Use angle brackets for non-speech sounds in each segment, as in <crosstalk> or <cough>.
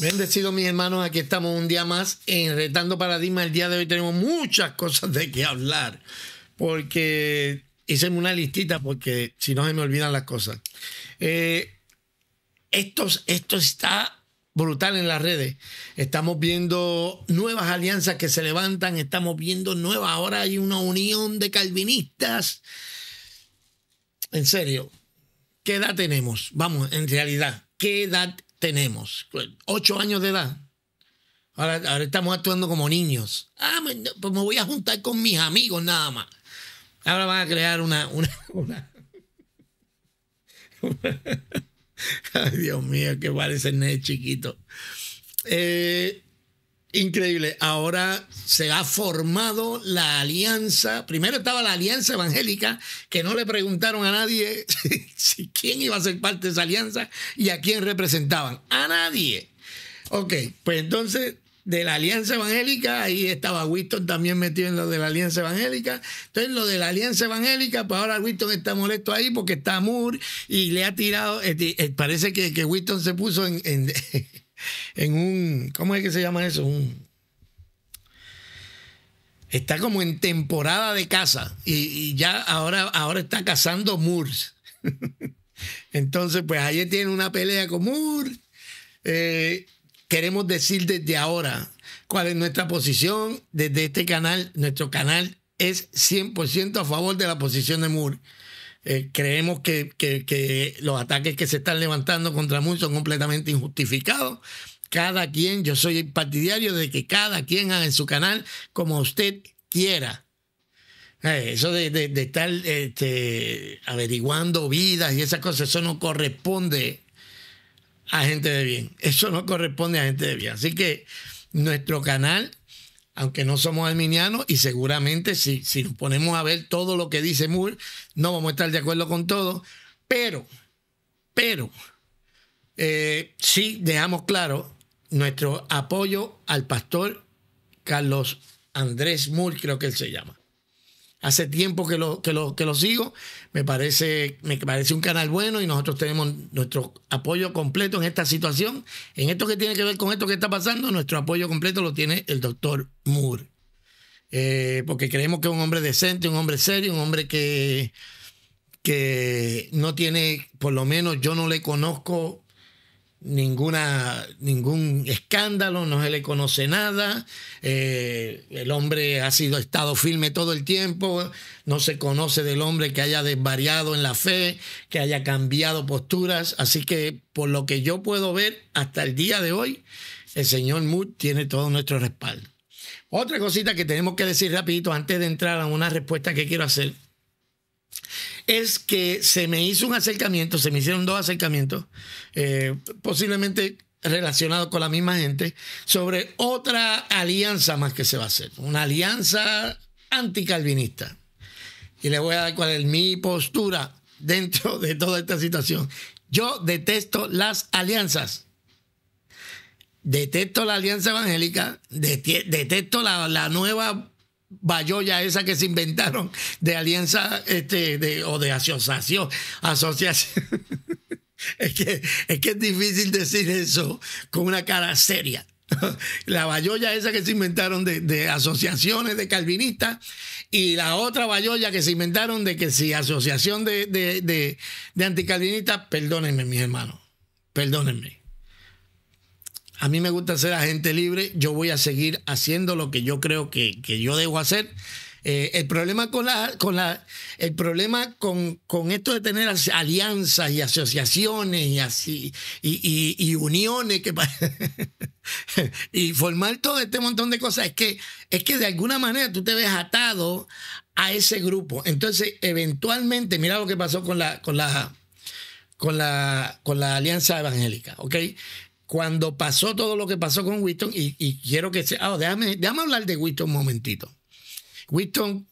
Bendecido mis hermanos, aquí estamos un día más en Retando Paradigma. El día de hoy tenemos muchas cosas de qué hablar, porque hice una listita porque si no se me olvidan las cosas. Eh, esto, está brutal en las redes. Estamos viendo nuevas alianzas que se levantan, estamos viendo nuevas. Ahora hay una unión de calvinistas. En serio, ¿qué edad tenemos? Vamos, en realidad, ¿qué edad tenemos? Ocho años de edad. Ahora, estamos actuando como niños. Ah, pues me voy a juntar con mis amigos nada más. Ahora van a crear una, una, una, <laughs> Ay, Dios mío, que parece el chiquito. Eh, Increíble. Ahora se ha formado la alianza. Primero estaba la alianza evangélica, que no le preguntaron a nadie <laughs> quién iba a ser parte de esa alianza y a quién representaban. A nadie. Ok, pues entonces de la alianza evangélica, ahí estaba Winston también metido en lo de la alianza evangélica. Entonces lo de la alianza evangélica, pues ahora Winston está molesto ahí porque está Moore y le ha tirado, eh, eh, parece que, que Winston se puso en <laughs> en un, ¿cómo es que se llama eso? Un, está como en temporada de caza y, ya ahora, ahora está cazando Moors. <laughs> Entonces, pues ayer tiene una pelea con Moore. Eh, queremos decir desde ahora cuál es nuestra posición desde este canal. Nuestro canal es 100% a favor de la posición de Moore. Eh, creemos que, los ataques que se están levantando contra Moon son completamente injustificados. Cada quien, yo soy partidario de que cada quien haga en su canal como usted quiera. Eh, eso de, estar este, averiguando vidas y esas cosas, eso no corresponde a gente de bien. Eso no corresponde a gente de bien. Así que nuestro canal aunque no somos arminianos, y seguramente si, si nos ponemos a ver todo lo que dice Moore, no vamos a estar de acuerdo con todo, pero, pero, eh, sí dejamos claro nuestro apoyo al pastor Carlos Andrés Moore, creo que él se llama. Hace tiempo que lo, que lo, que lo sigo. Me parece, me parece un canal bueno y nosotros tenemos nuestro apoyo completo en esta situación. En esto que tiene que ver con esto que está pasando, nuestro apoyo completo lo tiene el doctor Moore. Eh, porque creemos que es un hombre decente, un hombre serio, un hombre que, que no tiene, por lo menos yo no le conozco ninguna, ningún escándalo, no se le conoce nada, eh, el hombre ha sido estado firme todo el tiempo, no se conoce del hombre que haya desvariado en la fe, que haya cambiado posturas, así que por lo que yo puedo ver hasta el día de hoy, el señor Mood tiene todo nuestro respaldo. Otra cosita que tenemos que decir rapidito antes de entrar a una respuesta que quiero hacer es que se me hizo un acercamiento, se me hicieron dos acercamientos, eh, posiblemente relacionados con la misma gente, sobre otra alianza más que se va a hacer, una alianza anticalvinista. Y le voy a dar cuál es mi postura dentro de toda esta situación. Yo detesto las alianzas. Detesto la alianza evangélica, detesto la nueva Bayolla esa que se inventaron de alianza este, de, o de asociación, asociación. <laughs> es, que, es que es difícil decir eso con una cara seria. <laughs> La Bayolla esa que se inventaron de, asociaciones de calvinistas y la otra Bayolla que se inventaron de que si asociación de, de anticalvinistas, perdónenme mis hermanos, perdónenme a mí me gusta ser agente libre, yo voy a seguir haciendo lo que yo creo que, yo debo hacer. Eh, el problema con la, con la, el problema con, con esto de tener alianzas y asociaciones y así y, uniones que <laughs> y formar todo este montón de cosas es que es que de alguna manera tú te ves atado a ese grupo. Entonces, eventualmente, mira lo que pasó con la, con la, con la, con la alianza evangélica, ¿ok? cuando pasó todo lo que pasó con Winston, y, quiero que se. Ah, oh, déjame, déjame hablar de Winston un momentito. Winston,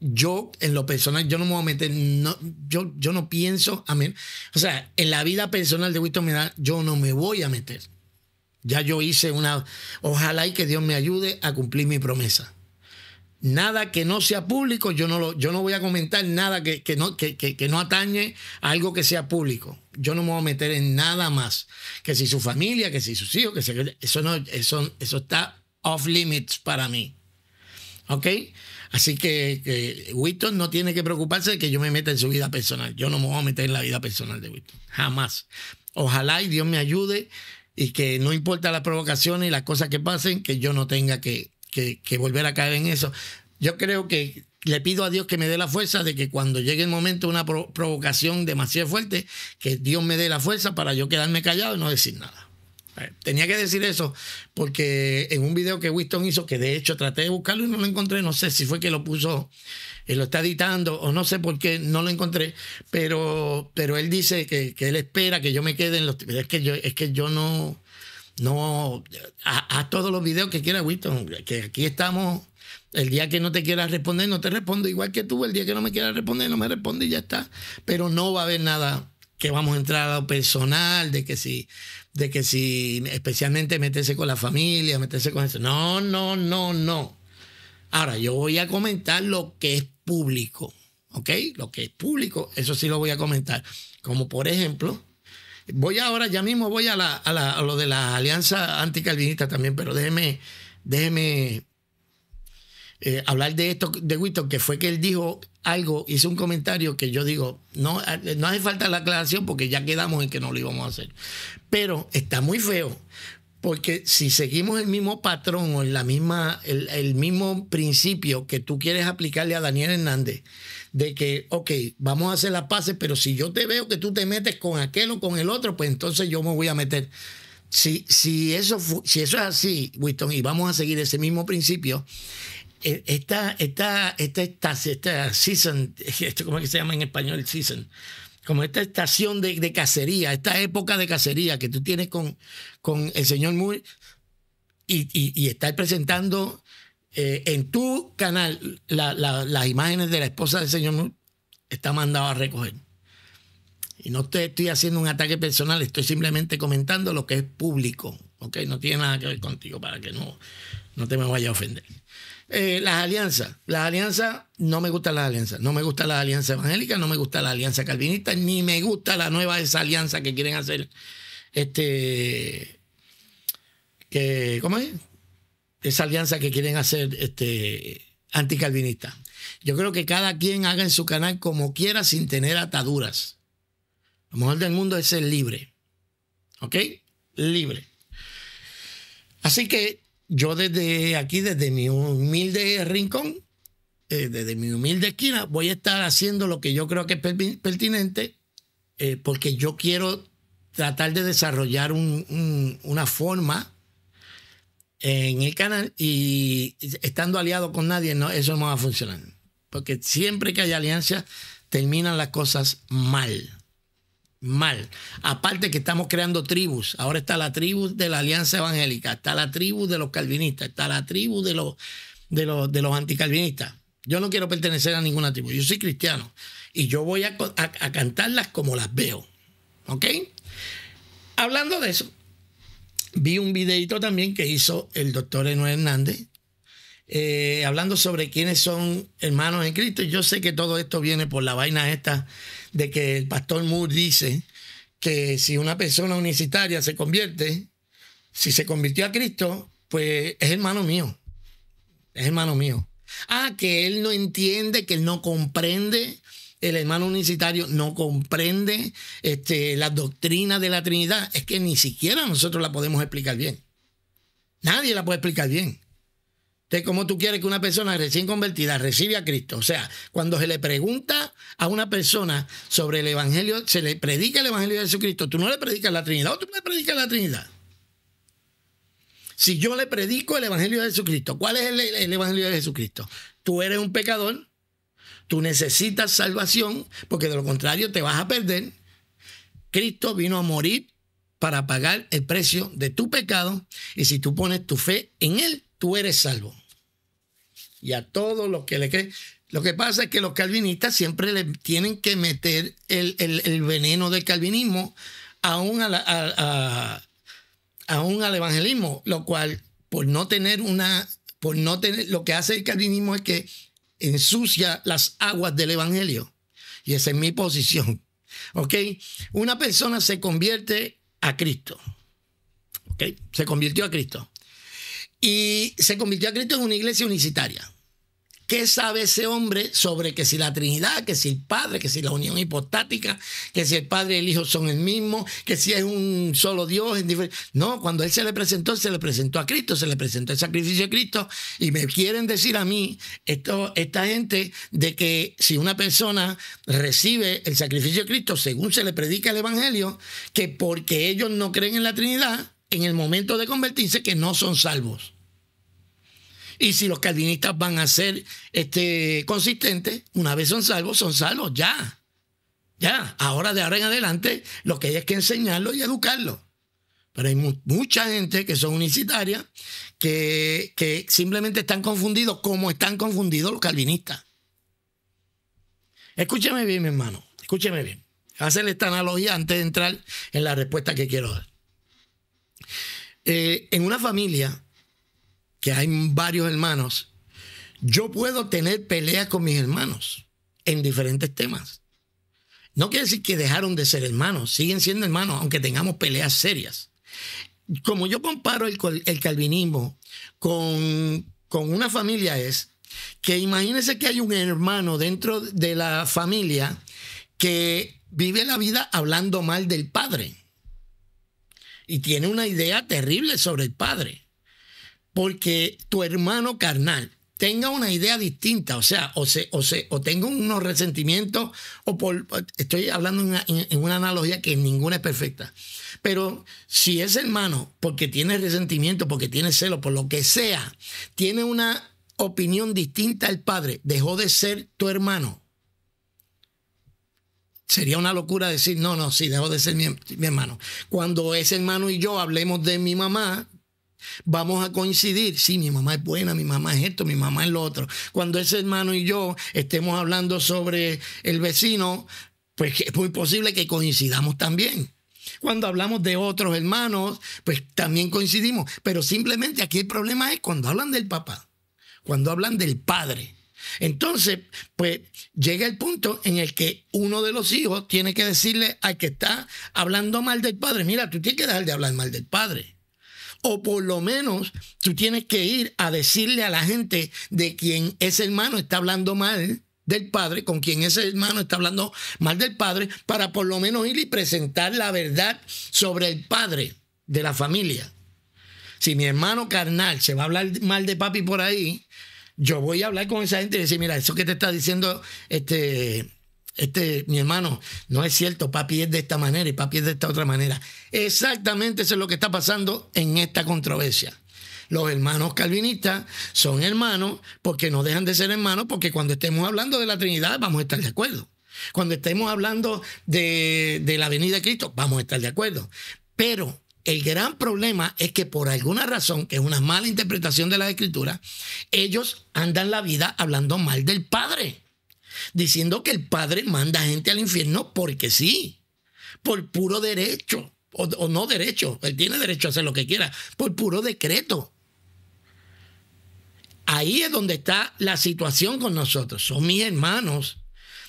yo en lo personal, yo no me voy a meter, no, yo, yo no pienso, a o sea, en la vida personal de Winston yo no me voy a meter. Ya yo hice una, ojalá y que Dios me ayude a cumplir mi promesa. Nada que no sea público, yo no, yo no voy a comentar nada no, que, que no atañe a algo que sea público yo no me voy a meter en nada más. Que si su familia, que si sus hijos, que se, eso no, eso, eso está off limits para mí. ¿Ok? Así que, que Winston no tiene que preocuparse de que yo me meta en su vida personal. Yo no me voy a meter en la vida personal de Winston. Jamás. Ojalá y Dios me ayude y que no importa las provocaciones y las cosas que pasen, que yo no tenga que volver a caer en eso. Yo creo que le pido a Dios que me dé la fuerza de que cuando llegue el momento una provocación demasiado fuerte, que Dios me dé la fuerza para yo quedarme callado y no decir nada. Eh, tenía que decir eso porque en un video que Winston hizo, que de hecho traté de buscarlo y no lo encontré, no sé si fue que lo puso, él eh, lo está editando o no sé por qué no lo encontré, pero, pero él dice que, que él espera que yo me quede en los... Es que yo, es que yo no... no a, a todos los videos que quiera Winston, que aquí estamos el día que no te quieras responder, no te respondo. Igual que tú, el día que no me quieras responder, no me responde y ya está. Pero no va a haber nada que vamos a entrar a lo personal, de que si, de que si especialmente meterse con la familia, meterse con eso. No, no, no, no. Ahora, yo voy a comentar lo que es público, ¿ok? Lo que es público, eso sí lo voy a comentar. Como por ejemplo, voy ahora, ya mismo voy a, a lo de la alianza anticalvinista también, pero déjeme, déjeme eh, hablar de esto de Winston, que fue que él dijo algo, hizo un comentario que yo digo, no, ah, no hace falta la aclaración porque ya quedamos en que no lo íbamos a hacer. Pero está muy feo, porque si seguimos el mismo patrón o la misma, el, mismo principio que tú quieres aplicarle a Daniel Hernández, de que, ok, vamos a hacer las paces, pero si yo te veo que tú te metes con aquel o con el otro, pues entonces yo me voy a meter. Si, si, eso, si eso es así, Winston, y vamos a seguir ese mismo principio, eh, esta, esta, esta, esta, <laughs> ¿cómo es que se llama en español season? Como esta estación de, cacería, esta época de cacería que tú tienes con, con el señor Moore y, y, presentando eh, en tu canal las imágenes de la esposa del señor Moore, está mandado a recoger. Y no te estoy haciendo un ataque personal, estoy simplemente comentando lo que es público, No tiene nada que ver contigo para que no, no te me vaya a ofender. Eh, las alianzas. Las alianzas, no me gustan las alianzas. No me gusta la alianza evangélica, no me gusta la alianza calvinista, ni me gusta la nueva esa alianza que quieren hacer. Este. ¿Cómo es? Esa alianza que quieren hacer este, anticalvinista. Yo creo que cada quien haga en su canal como quiera sin tener ataduras. Lo mejor del mundo es ser libre. ¿Ok? Libre. Así que yo desde aquí, desde mi humilde rincón, eh, desde mi humilde esquina, voy a estar haciendo lo que yo creo que es pertinente, eh, porque yo quiero tratar de desarrollar una forma en el canal y estando aliado con nadie, no, eso no va a funcionar. Porque siempre que hay alianzas, terminan las cosas mal mal. Aparte que estamos creando tribus. Ahora está la tribu de la Alianza Evangélica, está la tribu de los calvinistas, está la tribu de los, de los, anticalvinistas. Yo no quiero pertenecer a ninguna tribu. Yo soy cristiano y yo voy a, cantarlas como las veo. ¿Ok? Hablando de eso, vi un videito también que hizo el doctor Eno Hernández eh, hablando sobre quiénes son hermanos en Cristo. Yo sé que todo esto viene por la vaina esta de que el pastor Moore dice que si una persona unicitaria se convierte, si se convirtió a Cristo, pues es hermano mío. Es hermano mío. Ah, que él no entiende, que él no comprende el hermano unicitario no comprende este, doctrina de la Trinidad, es que ni siquiera nosotros la podemos explicar bien. Nadie la puede explicar bien de cómo tú quieres que una persona recién convertida reciba a Cristo. O sea, cuando se le pregunta a una persona sobre el Evangelio, se le predica el Evangelio de Jesucristo, tú no le predicas la Trinidad o tú le predicas la Trinidad. Si yo le predico el Evangelio de Jesucristo, ¿cuál es el Evangelio de Jesucristo? Tú eres un pecador, tú necesitas salvación, porque de lo contrario te vas a perder. Cristo vino a morir para pagar el precio de tu pecado y si tú pones tu fe en Él, tú eres salvo y a todos los que le creen. Lo que pasa es que los calvinistas siempre le tienen que meter el, veneno del calvinismo aún, al evangelismo, lo cual por no tener una, por no tener, lo que hace el calvinismo es que ensucia las aguas del evangelio. Y esa es mi posición. ¿Ok? Una persona se convierte a Cristo. ¿Ok? Se convirtió a Cristo. Y se convirtió a Cristo en una iglesia unicitaria. ¿Qué sabe ese hombre sobre que si la Trinidad, que si el Padre, que si la unión hipostática, que si el Padre y el Hijo son el mismo, que si es un solo Dios? No, cuando Él se le presentó, se le presentó a Cristo, se le presentó el sacrificio de Cristo. Y me quieren decir a mí, esto, esta gente, de que si una persona recibe el sacrificio de Cristo, según se le predica el Evangelio, que porque ellos no creen en la Trinidad, en el momento de convertirse, que no son salvos. Y si los calvinistas van a ser este, consistentes, una vez son salvos, son salvos ya. Ya, ahora de ahora en adelante, lo que hay es que enseñarlo y educarlo. Pero hay mucha gente que son unicitarias que, simplemente están confundidos como están confundidos los calvinistas. Escúcheme bien, mi hermano. Escúcheme bien. Hacer esta analogía antes de entrar en la respuesta que quiero dar. Eh, en una familia, que hay varios hermanos, yo puedo tener peleas con mis hermanos en diferentes temas. No quiere decir que dejaron de ser hermanos, siguen siendo hermanos, aunque tengamos peleas serias. Como yo comparo el, calvinismo con, con una familia es que imagínense que hay un hermano dentro de la familia que vive la vida hablando mal del padre y tiene una idea terrible sobre el padre porque tu hermano carnal tenga una idea distinta, o sea, o, se, o, se, o tenga unos resentimientos, o por, estoy hablando en una, analogía que ninguna es perfecta, pero si ese hermano, porque tiene resentimiento, porque tiene celo, por lo que sea, tiene una opinión distinta al padre, dejó de ser tu hermano, Sería una locura decir, no, no, sí, dejó de ser mi, mi, hermano. Cuando ese hermano y yo hablemos de mi mamá, vamos a coincidir. Sí, mi mamá es buena, mi mamá es esto, mi mamá es lo otro. Cuando ese hermano y yo estemos hablando sobre el vecino, pues es muy posible que coincidamos también. Cuando hablamos de otros hermanos, pues también coincidimos. Pero simplemente aquí el problema es cuando hablan del papá, cuando hablan del padre. Entonces, pues llega el punto en el que uno de los hijos tiene que decirle al que está hablando mal del padre, mira, tú tienes que dejar de hablar mal del padre o por lo menos tú tienes que ir a decirle a la gente de quien ese hermano está hablando mal del padre, con quien ese hermano está hablando mal del padre, para por lo menos ir y presentar la verdad sobre el padre de la familia. Si mi hermano carnal se va a hablar mal de papi por ahí, yo voy a hablar con esa gente y decir, mira, eso que te está diciendo este este, mi hermano, no es cierto, papi es de esta manera y papi es de esta otra manera. Exactamente eso es lo que está pasando en esta controversia. Los hermanos calvinistas son hermanos porque no dejan de ser hermanos porque cuando estemos hablando de la Trinidad vamos a estar de acuerdo. Cuando estemos hablando de, de la venida de Cristo vamos a estar de acuerdo. Pero el gran problema es que por alguna razón, que es una mala interpretación de las escrituras ellos andan la vida hablando mal del Padre diciendo que el Padre manda gente al infierno porque sí, por puro derecho, o, no derecho, él tiene derecho a hacer lo que quiera, por puro decreto. Ahí es donde está la situación con nosotros. Son mis hermanos.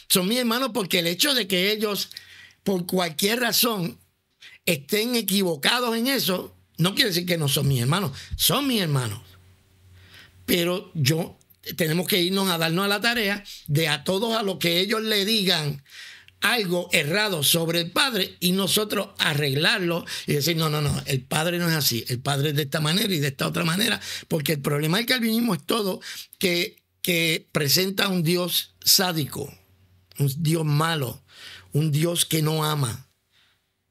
Son mis hermanos porque el hecho de que ellos, por cualquier razón, estén equivocados en eso, no quiere decir que no son mis hermanos. Son mis hermanos. Pero yo tenemos que irnos a darnos a la tarea de a todos a lo que ellos le digan algo errado sobre el padre y nosotros arreglarlo y decir, no, no, no, el padre no es así, el padre es de esta manera y de esta otra manera, porque el problema del calvinismo es todo que, que presenta un Dios sádico, un Dios malo, un Dios que no ama.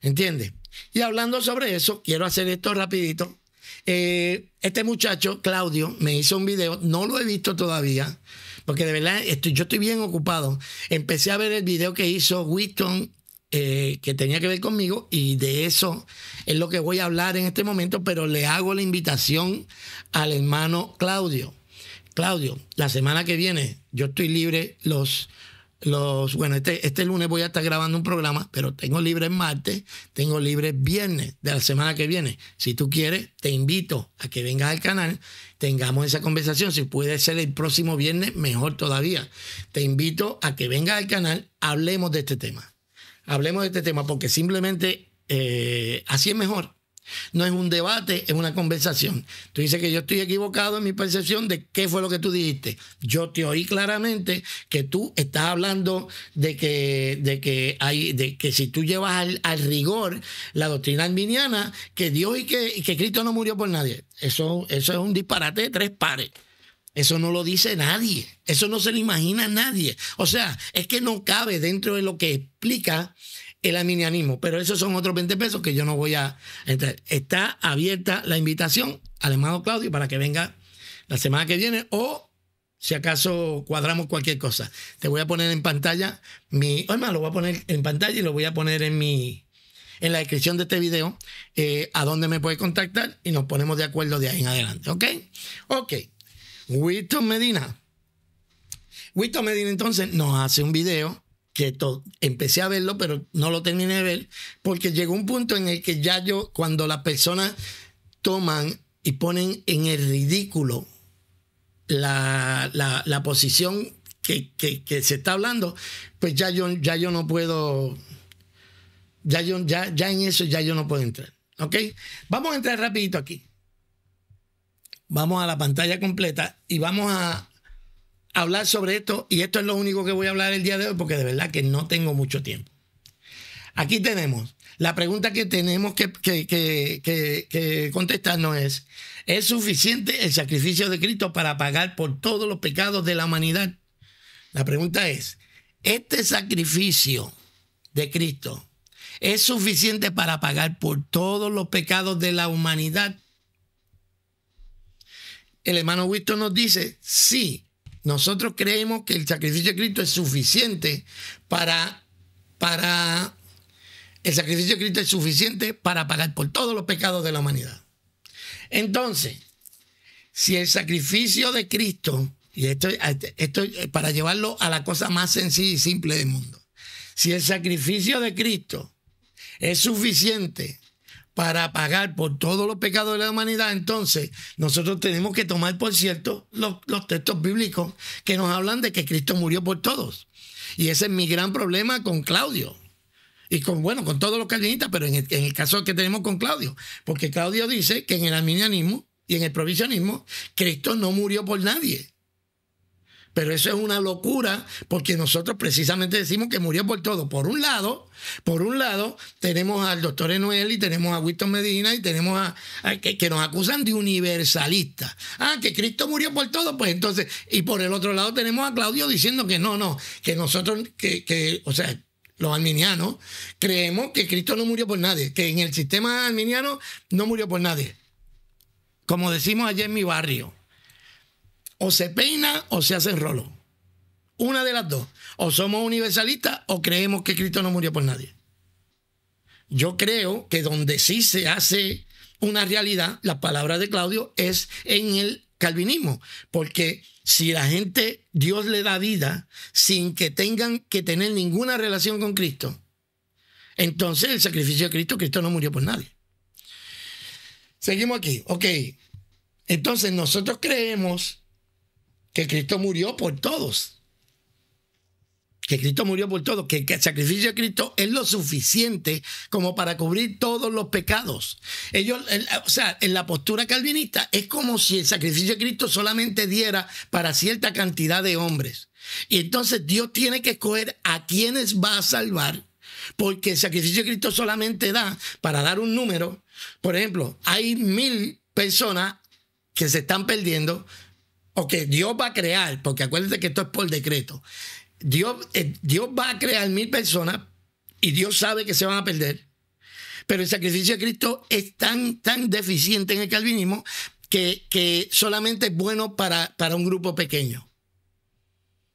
¿Entiendes? Y hablando sobre eso, quiero hacer esto rapidito eh, este muchacho, Claudio, me hizo un video, no lo he visto todavía, porque de verdad estoy, yo estoy bien ocupado. Empecé a ver el video que hizo Winston, eh, que tenía que ver conmigo, y de eso es lo que voy a hablar en este momento, pero le hago la invitación al hermano Claudio. Claudio, la semana que viene yo estoy libre los los, bueno, este, este, lunes voy a estar grabando un programa, pero tengo libre el martes, tengo libre viernes de la semana que viene. Si tú quieres, te invito a que vengas al canal, tengamos esa conversación. Si puede ser el próximo viernes, mejor todavía. Te invito a que vengas al canal, hablemos de este tema. Hablemos de este tema porque simplemente eh, así es mejor. No es un debate, es una conversación. Tú dices que yo estoy equivocado en mi percepción de qué fue lo que tú dijiste. Yo te oí claramente que tú estás hablando de que, de que, hay, de que si tú llevas al, rigor la doctrina arminiana, que Dios y que, que Cristo no murió por nadie. Eso, eso es un disparate de tres pares. Eso no lo dice nadie. Eso no se lo imagina nadie. O sea, es que no cabe dentro de lo que explica el aminianismo. Pero esos son otros 20 pesos que yo no voy a entrar. Está abierta la invitación al hermano Claudio para que venga la semana que viene o si acaso cuadramos cualquier cosa. Te voy a poner en pantalla mi. Oye, más, lo voy a poner en pantalla y lo voy a poner en mi. En la descripción de este video, eh, a dónde me puedes contactar y nos ponemos de acuerdo de ahí en adelante. ¿Ok? Ok. Winston Medina. Winston Medina entonces nos hace un video que empecé a verlo, pero no lo terminé de ver, porque llegó un punto en el que ya yo, cuando las personas toman y ponen en el ridículo la, posición que, que, se está hablando, pues ya yo, ya yo no puedo, ya, yo, ya, ya en eso ya yo no puedo entrar. ¿Ok? Vamos a entrar rapidito aquí. Vamos a la pantalla completa y vamos a hablar sobre esto y esto es lo único que voy a hablar el día de hoy porque de verdad que no tengo mucho tiempo. Aquí tenemos, la pregunta que tenemos que, que, que, contestarnos es, ¿es suficiente el sacrificio de Cristo para pagar por todos los pecados de la humanidad? La pregunta es, ¿este sacrificio de Cristo es suficiente para pagar por todos los pecados de la humanidad? El hermano Winston nos dice, sí, nosotros creemos que el sacrificio de Cristo es suficiente para, para, el sacrificio de Cristo es suficiente para pagar por todos los pecados de la humanidad. Entonces, si el sacrificio de Cristo, y esto, esto para llevarlo a la cosa más sencilla y simple del mundo, si el sacrificio de Cristo es suficiente para pagar por todos los pecados de la humanidad, entonces nosotros tenemos que tomar por cierto los, textos bíblicos que nos hablan de que Cristo murió por todos. Y ese es mi gran problema con Claudio. Y con, bueno, con todos los calvinistas, pero en el, en el caso que tenemos con Claudio. Porque Claudio dice que en el arminianismo y en el provisionismo, Cristo no murió por nadie. Pero eso es una locura porque nosotros precisamente decimos que murió por todo. Por un lado, por un lado, tenemos al doctor Enuel y tenemos a Winston Medina y tenemos a, que, nos acusan de universalistas. Ah, que Cristo murió por todo, pues entonces, y por el otro lado tenemos a Claudio diciendo que no, no, que nosotros, que, que o sea, los arminianos, creemos que Cristo no murió por nadie, que en el sistema arminiano no murió por nadie. Como decimos ayer en mi barrio o se peina o se hace rolo. Una de las dos. O somos universalistas o creemos que Cristo no murió por nadie. Yo creo que donde sí se hace una realidad, la palabra de Claudio es en el calvinismo, porque si la gente, Dios le da vida sin que tengan que tener ninguna relación con Cristo, entonces el sacrificio de Cristo, Cristo no murió por nadie. Seguimos aquí, ok. Entonces nosotros creemos que Cristo murió por todos. Que Cristo murió por todos, que el sacrificio de Cristo es lo suficiente como para cubrir todos los pecados. Ellos, o sea, en la postura calvinista es como si el sacrificio de Cristo solamente diera para cierta cantidad de hombres. Y entonces Dios tiene que escoger a quienes va a salvar, porque el sacrificio de Cristo solamente da para dar un número. Por ejemplo, hay mil personas que se están perdiendo, o que Dios va a crear, porque acuérdense que esto es por decreto, Dios, eh, Dios va a crear mil personas y Dios sabe que se van a perder, pero el sacrificio de Cristo es tan, tan deficiente en el calvinismo que, que solamente es bueno para, para un grupo pequeño.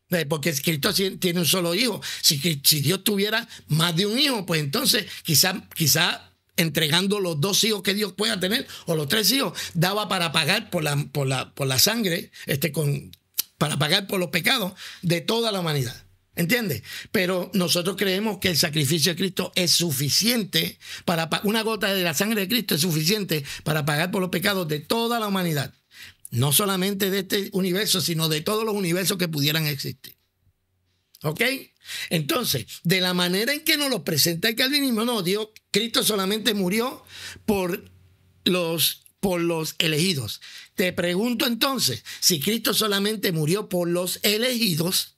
Eh, porque Cristo tiene un solo hijo. Si, si Dios tuviera más de un hijo, pues entonces quizá, quizá entregando los dos hijos que Dios pueda tener, o los tres hijos, daba para pagar por la, por la, sangre, este, con, para pagar por los pecados de toda la humanidad. ¿Entiendes? Pero nosotros creemos que el sacrificio de Cristo es suficiente para una gota de la sangre de Cristo es suficiente para pagar por los pecados de toda la humanidad. No solamente de este universo, sino de todos los universos que pudieran existir. ¿Ok? Entonces, de la manera en que nos lo presenta el calvinismo, no, Dios, Cristo solamente murió por los por los elegidos. Te pregunto entonces, si Cristo solamente murió por los elegidos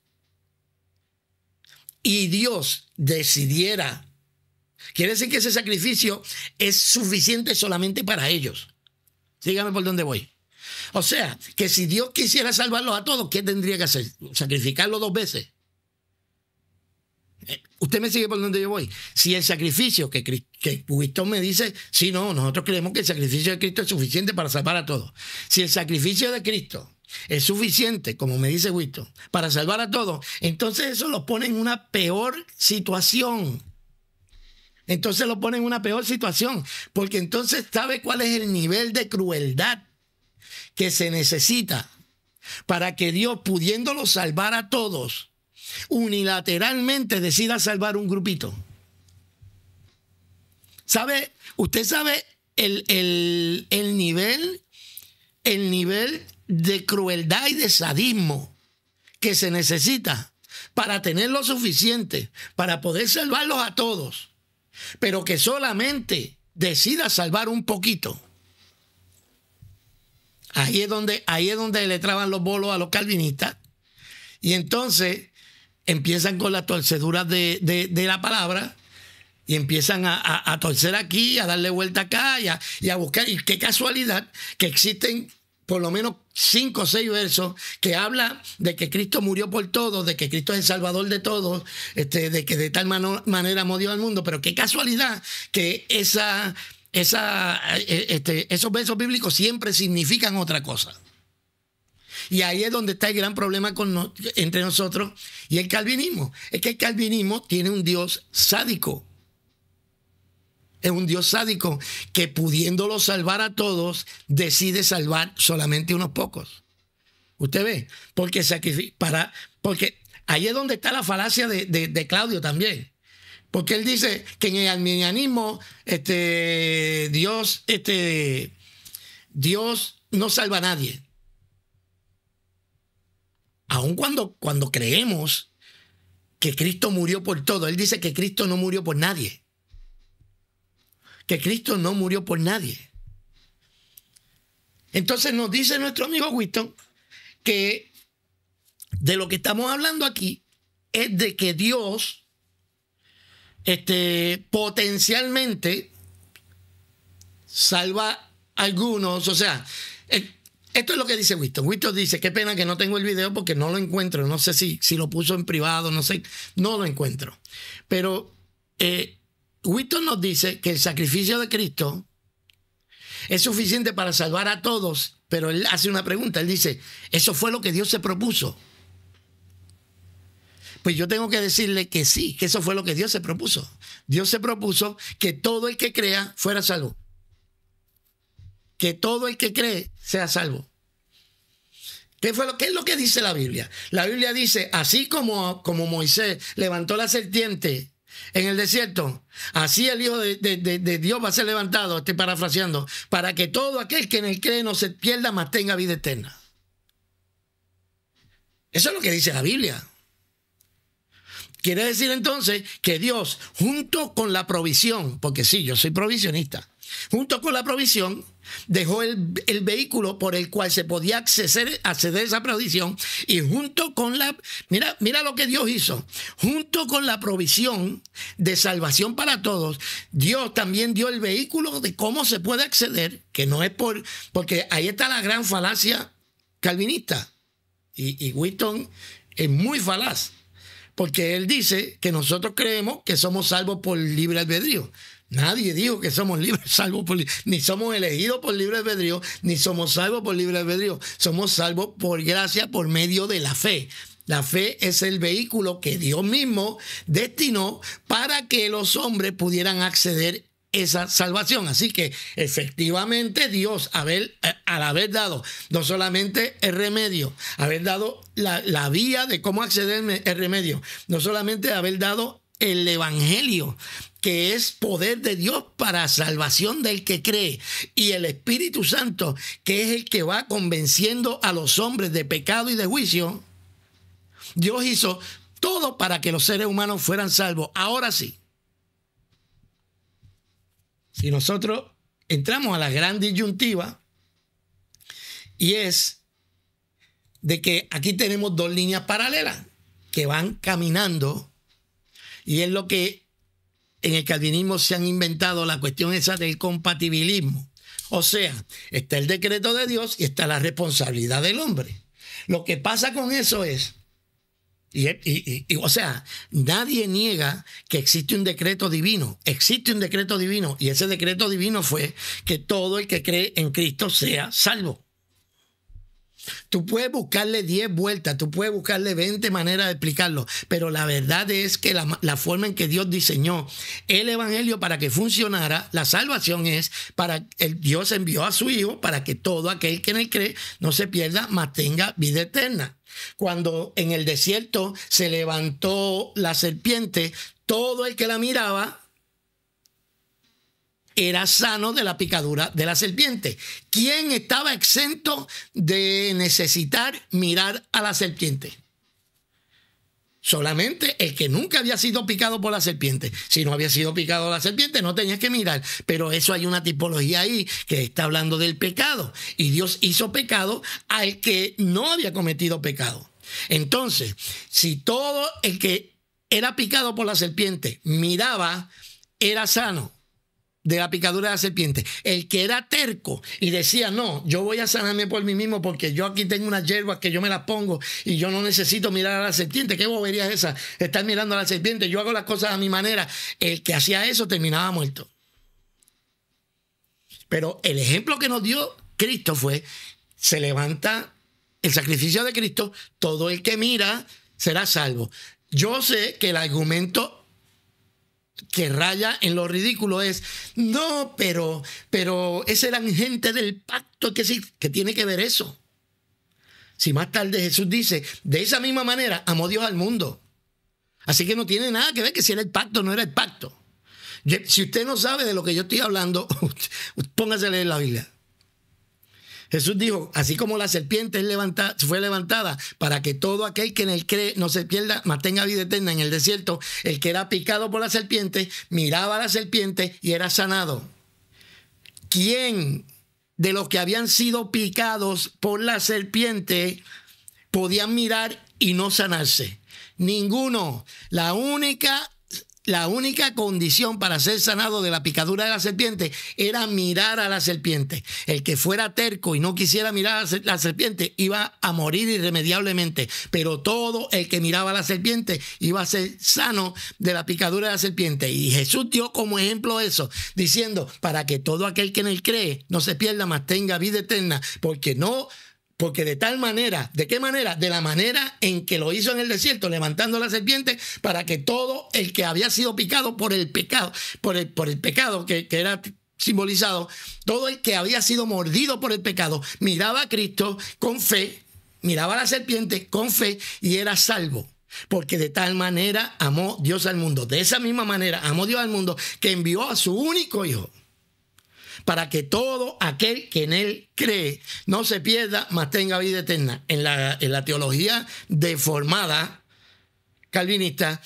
y Dios decidiera, quiere decir que ese sacrificio es suficiente solamente para ellos. Dígame por dónde voy. O sea, que si Dios quisiera salvarlos a todos, ¿qué tendría que hacer? sacrificarlo dos veces? Eh, usted me sigue por donde yo voy. Si el sacrificio que, que me dice, si no, nosotros creemos que el sacrificio de Cristo es suficiente para salvar a todos. Si el sacrificio de Cristo es suficiente, como me dice Winston, para salvar a todos, entonces eso lo pone en una peor situación. Entonces lo pone en una peor situación, porque entonces sabe cuál es el nivel de crueldad que se necesita para que Dios, pudiéndolo salvar a todos, unilateralmente decida salvar un grupito. ¿Sabe? Usted sabe el, nivel, el nivel de crueldad y de sadismo que se necesita para tener lo suficiente, para poder salvarlos a todos, pero que solamente decida salvar un poquito. Ahí es donde, ahí es donde le traban los bolos a los calvinistas. Y entonces empiezan con la torcedura de, la palabra y empiezan a, torcer aquí, a darle vuelta acá y a, y a buscar. Y qué casualidad que existen por lo menos cinco o seis versos que habla de que Cristo murió por todos, de que Cristo es el Salvador de todos, este, de que de tal manera murió al mundo. Pero qué casualidad que esa, esa, eh, este, esos versos bíblicos siempre significan otra cosa. Y ahí es donde está el gran problema entre nosotros y el calvinismo. Es que el calvinismo tiene un Dios sádico. Es un Dios sádico que pudiéndolo salvar a todos, decide salvar solamente unos pocos. ¿Usted ve? Porque para, porque ahí es donde está la falacia de, Claudio también. Porque él dice que en el arminianismo este, Dios, este, Dios no salva a nadie aun cuando, cuando creemos que Cristo murió por todo, Él dice que Cristo no murió por nadie. Que Cristo no murió por nadie. Entonces nos dice nuestro amigo Winston que de lo que estamos hablando aquí es de que Dios este, potencialmente salva a algunos, o sea, eh, esto es lo que dice Winston. Winston dice, qué pena que no tengo el video porque no lo encuentro. No sé si, si lo puso en privado, no sé. No lo encuentro. Pero eh, Winston nos dice que el sacrificio de Cristo es suficiente para salvar a todos, pero él hace una pregunta. Él dice, ¿eso fue lo que Dios se propuso? Pues yo tengo que decirle que sí, que eso fue lo que Dios se propuso. Dios se propuso que todo el que crea fuera salvo que todo el que cree sea salvo. ¿Qué, fue lo, ¿Qué es lo que dice la Biblia? La Biblia dice, así como, como Moisés levantó la serpiente en el desierto, así el Hijo de, Dios va a ser levantado, estoy parafraseando, para que todo aquel que en él cree no se pierda, más tenga vida eterna. Eso es lo que dice la Biblia. Quiere decir entonces que Dios, junto con la provisión, porque sí, yo soy provisionista, junto con la provisión, dejó el, vehículo por el cual se podía acceder, a esa provisión y junto con la, mira, mira lo que Dios hizo, junto con la provisión de salvación para todos, Dios también dio el vehículo de cómo se puede acceder, que no es por, porque ahí está la gran falacia calvinista y, y es muy falaz. Porque él dice que nosotros creemos que somos salvos por libre albedrío. Nadie dijo que somos libres, <laughs> salvo por ni somos elegidos por libre albedrío, ni somos salvos por libre albedrío. Somos salvos por gracia, por medio de la fe. La fe es el vehículo que Dios mismo destinó para que los hombres pudieran acceder esa salvación. Así que efectivamente Dios, eh, al haber dado no solamente el remedio, haber dado la, la vía de cómo acceder el remedio, no solamente haber dado el evangelio, que es poder de Dios para salvación del que cree, y el Espíritu Santo, que es el que va convenciendo a los hombres de pecado y de juicio, Dios hizo todo para que los seres humanos fueran salvos. Ahora sí, si nosotros entramos a la gran disyuntiva, y es de que aquí tenemos dos líneas paralelas que van caminando, y es lo que en el calvinismo se han inventado la cuestión esa del compatibilismo. O sea, está el decreto de Dios y está la responsabilidad del hombre. Lo que pasa con eso es, y, o sea, nadie niega que existe un decreto divino. Existe un decreto divino y ese decreto divino fue que todo el que cree en Cristo sea salvo. Tú puedes buscarle 10 vueltas, tú puedes buscarle 20 maneras de explicarlo, pero la verdad es que la, forma en que Dios diseñó el Evangelio para que funcionara, la salvación es para que Dios envió a su Hijo para que todo aquel que en él cree no se pierda, mas tenga vida eterna. Cuando en el desierto se levantó la serpiente, todo el que la miraba era sano de la picadura de la serpiente. ¿Quién estaba exento de necesitar mirar a la serpiente? Solamente el que nunca había sido picado por la serpiente. Si no había sido picado la serpiente, no tenías que mirar. Pero eso hay una tipología ahí que está hablando del pecado. Y Dios hizo pecado al que no había cometido pecado. Entonces, si todo el que era picado por la serpiente miraba, era sano de la picadura de la serpiente. El que era terco y decía, no, yo voy a sanarme por mí mismo porque yo aquí tengo unas hierbas que yo me las pongo y yo no necesito mirar a la serpiente. ¿Qué bobería es esa? Estar mirando a la serpiente. Yo hago las cosas a mi manera. El que hacía eso terminaba muerto. Pero el ejemplo que nos dio Cristo fue, se levanta el sacrificio de Cristo, todo el que mira será salvo. Yo sé que el argumento que raya en lo ridículo es, no, pero, pero ese el gente del pacto, que sí, que tiene que ver eso. Si más tarde Jesús dice, de esa misma manera amó Dios al mundo. Así que no tiene nada que ver que si era el pacto no era el pacto. si usted no sabe de lo que yo estoy hablando, <laughs> póngase a leer la Biblia. Jesús dijo, así como la serpiente fue levantada para que todo aquel que en él cree no se pierda, mantenga vida eterna en el desierto, el que era picado por la serpiente, miraba a la serpiente y era sanado. ¿Quién de los que habían sido picados por la serpiente podían mirar y no sanarse? Ninguno. La única la única condición para ser sanado de la picadura de la serpiente era mirar a la serpiente. El que fuera terco y no quisiera mirar a la serpiente iba a morir irremediablemente, pero todo el que miraba a la serpiente iba a ser sano de la picadura de la serpiente. Y Jesús dio como ejemplo eso, diciendo, para que todo aquel que en él cree no se pierda, mas tenga vida eterna, porque no porque de tal manera, ¿de qué manera? De la manera en que lo hizo en el desierto, levantando la serpiente para que todo el que había sido picado por el pecado, por el, pecado que, que era simbolizado, todo el que había sido mordido por el pecado, miraba a Cristo con fe, miraba a la serpiente con fe y era salvo. Porque de tal manera amó Dios al mundo, de esa misma manera amó Dios al mundo que envió a su único hijo para que todo aquel que en él cree no se pierda, mas tenga vida eterna. En la, en la teología deformada calvinista,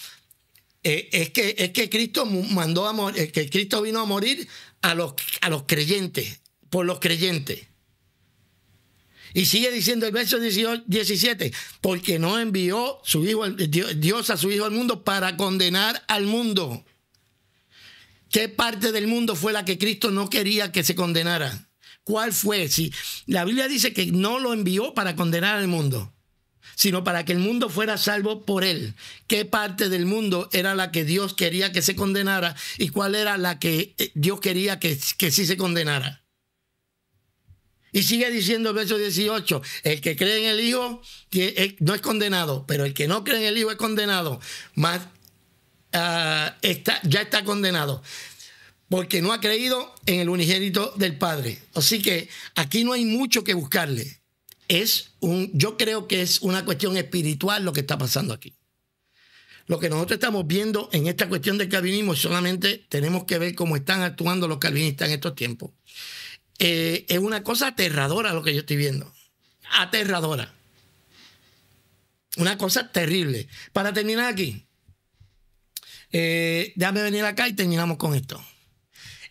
eh, es, que, es que Cristo mandó a eh, que Cristo vino a morir a los, a los creyentes, por los creyentes. Y sigue diciendo el verso 17, porque no envió su hijo, Dios a su Hijo al mundo para condenar al mundo, ¿Qué parte del mundo fue la que Cristo no quería que se condenara? ¿Cuál fue? Si la Biblia dice que no lo envió para condenar al mundo, sino para que el mundo fuera salvo por él. ¿Qué parte del mundo era la que Dios quería que se condenara y cuál era la que eh, Dios quería que, sí se condenara? Y sigue diciendo el verso 18, el que cree en el Hijo eh, no es condenado, pero el que no cree en el Hijo es condenado. Ah, ya está condenado porque no ha creído en el unigénito del Padre. Así que aquí no hay mucho que buscarle. Es un, yo creo que es una cuestión espiritual lo que está pasando aquí. Lo que nosotros estamos viendo en esta cuestión del calvinismo solamente tenemos que ver cómo están actuando los calvinistas en estos tiempos. Eh, es una cosa aterradora lo que yo estoy viendo. Aterradora. Una cosa terrible. Para terminar aquí, eh, déjame venir acá y terminamos con esto.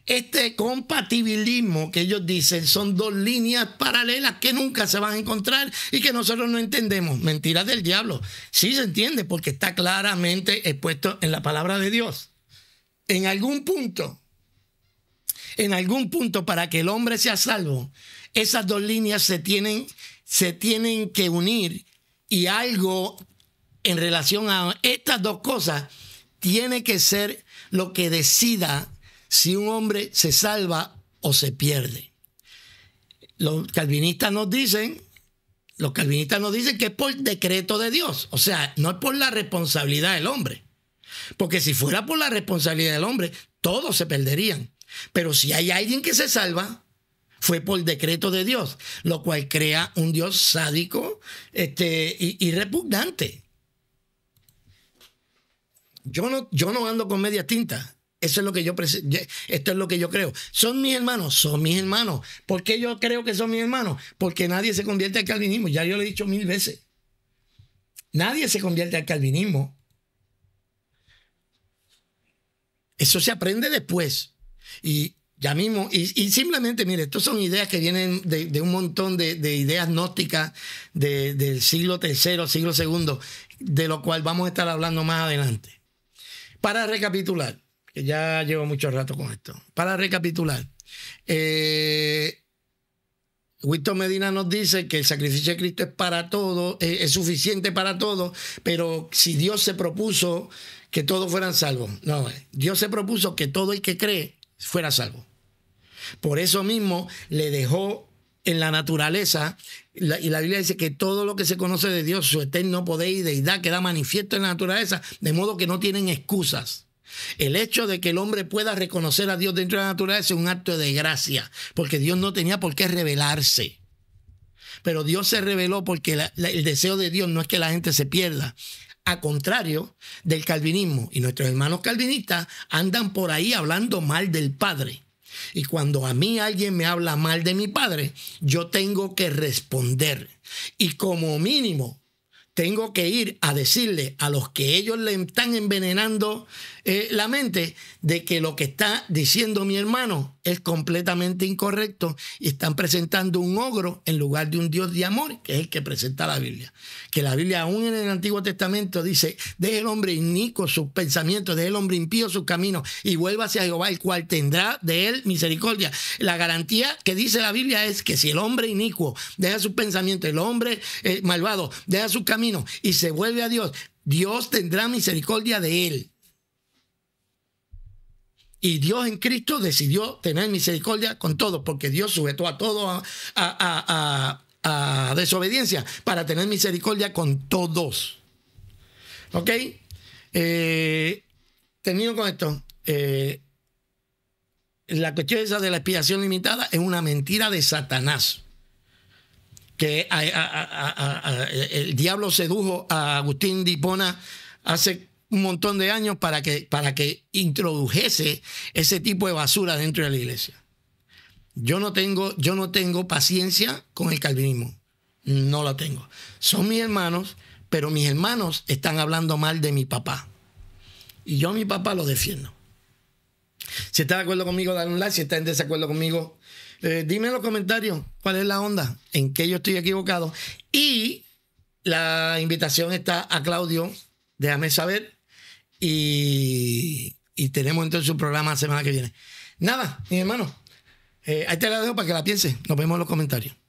Este compatibilismo que ellos dicen son dos líneas paralelas que nunca se van a encontrar y que nosotros no entendemos. Mentiras del diablo. Sí se entiende porque está claramente expuesto en la palabra de Dios. En algún punto, en algún punto para que el hombre sea salvo, esas dos líneas se tienen, se tienen que unir y algo en relación a estas dos cosas tiene que ser lo que decida si un hombre se salva o se pierde. Los calvinistas nos dicen, los calvinistas nos dicen que es por decreto de Dios, o sea, no es por la responsabilidad del hombre. Porque si fuera por la responsabilidad del hombre, todos se perderían. Pero si hay alguien que se salva, fue por decreto de Dios, lo cual crea un Dios sádico este, y repugnante. Yo no, ando con media tinta. Eso es lo que yo esto es lo que yo creo. Son mis hermanos, son mis hermanos. ¿Por qué yo creo que son mis hermanos? Porque nadie se convierte al calvinismo. Ya yo lo he dicho mil veces. Nadie se convierte al calvinismo. Eso se aprende después. Y ya mismo, y, simplemente, mire, estas son ideas que vienen de, un montón de, ideas gnósticas del siglo III, siglo II, de lo cual vamos a estar hablando más adelante. Para recapitular, que ya llevo mucho rato con esto, para recapitular, eh, Winston Medina nos dice que el sacrificio de Cristo es para todo, es suficiente para todo, pero si Dios se propuso que todos fueran salvos, no, eh, Dios se propuso que todo el que cree fuera salvo. Por eso mismo le dejó en la naturaleza, y la Biblia dice que todo lo que se conoce de Dios, su eterno poder y deidad, queda manifiesto en la naturaleza, de modo que no tienen excusas. El hecho de que el hombre pueda reconocer a Dios dentro de la naturaleza es un acto de gracia, porque Dios no tenía por qué revelarse. Pero Dios se reveló porque el deseo de Dios no es que la gente se pierda. A contrario del calvinismo, y nuestros hermanos calvinistas andan por ahí hablando mal del Padre. Y cuando a mí alguien me habla mal de mi padre, yo tengo que responder. Y como mínimo, tengo que ir a decirle a los que ellos le están envenenando eh, la mente de que lo que está diciendo mi hermano es completamente incorrecto y están presentando un ogro en lugar de un Dios de amor, que es el que presenta la Biblia. Que la Biblia aún en el Antiguo Testamento dice, deje el hombre inico sus pensamientos, deje el hombre impío sus caminos y vuélvase a Jehová, el cual tendrá de él misericordia. La garantía que dice la Biblia es que si el hombre inicuo deja sus pensamientos, el hombre eh, malvado deja sus caminos y se vuelve a Dios, Dios tendrá misericordia de él. Y Dios en Cristo decidió tener misericordia con todos, porque Dios sujetó a todos a, desobediencia para tener misericordia con todos. ¿Ok? Eh, termino con esto. Eh, la cuestión esa de la expiación limitada es una mentira de Satanás. Que el diablo sedujo a Agustín Dipona hace un montón de años para que, para que introdujese ese tipo de basura dentro de la iglesia. Yo no tengo, yo no tengo paciencia con el calvinismo. No la tengo. Son mis hermanos, pero mis hermanos están hablando mal de mi papá. Y yo a mi papá lo defiendo. Si está de acuerdo conmigo, dale un like. Si está en desacuerdo conmigo, eh, dime en los comentarios cuál es la onda, en qué yo estoy equivocado. Y la invitación está a Claudio. Déjame saber y, tenemos entonces un programa la semana que viene. Nada, mi hermano. Eh, ahí te la dejo para que la pienses. Nos vemos en los comentarios.